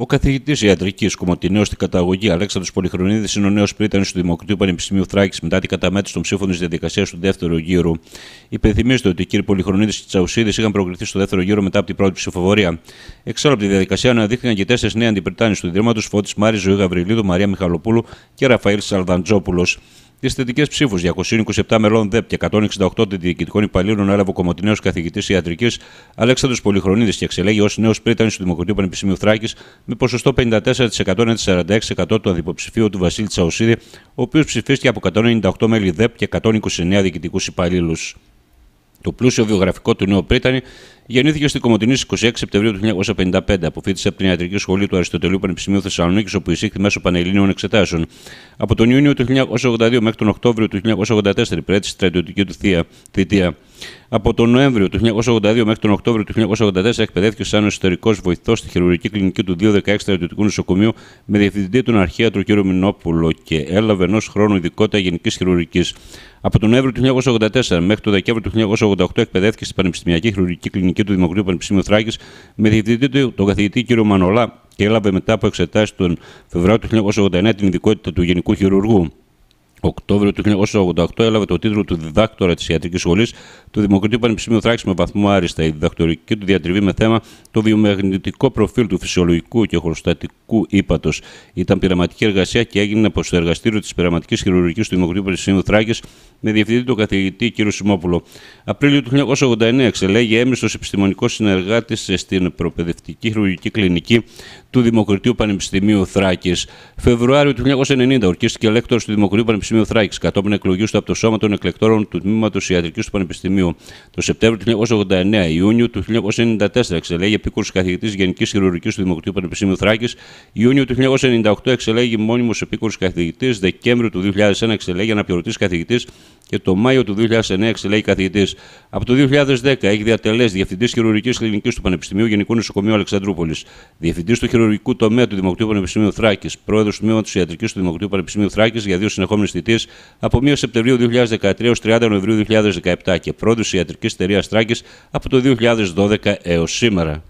Ο καθηγητής ιατρική κομμωτινέω στην καταγωγή Αλέξανδρος Πολυχρονίδης είναι ο νέος πρίτανης του Δημοκρατίου Πανεπιστημίου Θράκης μετά την καταμέτρηση των ψήφων της διαδικασίας του δεύτερου γύρου. Υπενθυμίζεται ότι οι κύριοι Πολυχρονίδης και Τσαουσίδης είχαν προκριθεί στο δεύτερο γύρο μετά από την πρώτη ψηφοφορία. Εξάλλου από τη διαδικασία αναδείχθηκαν και τέσσερις νέοι αντιπριτάνες του Ιδρύματος Φώτης Μάρης Ζωή Γαβριλίδου, Μαρία Μιχαλοπούλου και Ραφαήλ Σαλδαντζόπουλος. Τις θετικές ψήφους 227 μελών ΔΕΠ και 168 διοικητικών υπαλλήλων έλαβε ο Κομωτινέο καθηγητής ιατρικής Αλέξανδρος Πολυχρονίδης και εξελέγει ως νέος πρίτανης του Δημοκρατικού Πανεπιστημίου Θράκης με ποσοστό 54% έναντι 46% του αντιποψηφίου του Βασίλη Τσαουσίδη, ο οποίος ψηφίστηκε από 198 μέλη ΔΕΠ και 129 διοικητικούς υπαλλήλους. Το πλούσιο βιογραφικό του νέου Πρίτανη Γεννήθηκε στην Κομωτινή στις 26 Σεπτεμβρίου του 1955. Αποφύτησε από την Ιατρική Σχολή του Αριστοτελείου Πανεπιστημίου Θεσσαλονίκης, όπου εισήχθη μέσω Πανελλήνιων Εξετάσεων. Από τον Ιούνιο του 1982 μέχρι τον Οκτώβριο του 1984 υπηρέτησε στη στρατιωτική του θητεία. Από τον Νοέμβριο του 1982 μέχρι τον Οκτώβριο του 1984 εκπαιδεύτηκε σαν εσωτερικό βοηθός στη χειρουργική κλινική του 216 Στρατιωτικού Νοσοκομείου με διευθυντή τον αρχαίατρο κ. Μινόπουλο και έλαβε ενός χρόνου ειδικότητα γενικής χειρουργικής. Από τον Νοέμβριο του 1984 μέχρι τον Δεκέμβριο του 1988 εκπαιδεύτηκε στην Πανεπιστημιακή Χειρουργική Κλινική και του Δημοκρατίου Πανεπιστημίου Θράκης, με διευθυντή του τον καθηγητή κ. Μανολά και έλαβε μετά από εξετάσεις τον Φεβρουάριο του 1989 την ειδικότητα του Γενικού Χειρουργού. Οκτώβριο του 1988 έλαβε το τίτλο του διδάκτορα της Ιατρικής Σχολής του Δημοκρατίου Πανεπιστημίου Θράκης με βαθμό άριστα. Η διδακτορική του διατριβή με θέμα το βιομαγνητικό προφίλ του φυσιολογικού και χωροστατικού ύπατος. Ήταν πειραματική εργασία και έγινε από το εργαστήριο της πειραματικής χειρουργικής του Δημοκρατίου Πανεπιστημίου Θράκης με διευθυντή τον καθηγητή κ. Σιμόπουλο. Απρίλιο του 1989 εξελέγει έμειστο επιστημονικό συνεργάτης στην προπαιδευτική χειρουργική κλινική του Δημοκρατίου Πανεπιστημίου Θράκης. Φεβρουάριο του 1990 ορκίστηκε λέκτορο του Δημοκρατίου Πανεπιστημίου Θράκης κατόπιν εκλογής του από το Σώμα των Εκλεκτόρων του Τμήματος Ιατρικής του Πανεπιστημίου. Το Σεπτέμβριο του 1989 Ιούνιο του 1994 εξελέγει επίκουρος καθηγητής Γενικής Χειρουργικής του Δημοκρατίου Πανεπιστημίου Θράκης. Ιούνιο του 1998 εξελέγει μόνιμος επίκουρος καθηγητής. Δεκέμβριο του 2001 εξελέγει αναπληρωτής καθηγητής και το Μάιο του 2009 εξελέγει καθηγητής. Από το 2010 έχει διατελέσει Διευθυντής Χειρουργικής Κλινικής του Πανεπιστημίου Γενικού Νοσοκομείου Αλεξανδρούπολης, Διευθυντής του Χειρουργικού Τομέα του Δημοκτήτου Πανεπιστημίου Θράκης, Πρόεδρος του Τμήματος Ιατρικής του Δημοκτήτου Πανεπιστημίου Θράκης για δύο συνεχόμενες θητείες από 1 Σεπτεμβρίου 2013 έω 30 Νοεμβρίου 2017 και Πρόεδρος Ιατρικής Εταιρείας Θράκης από το 2012 έως σήμερα.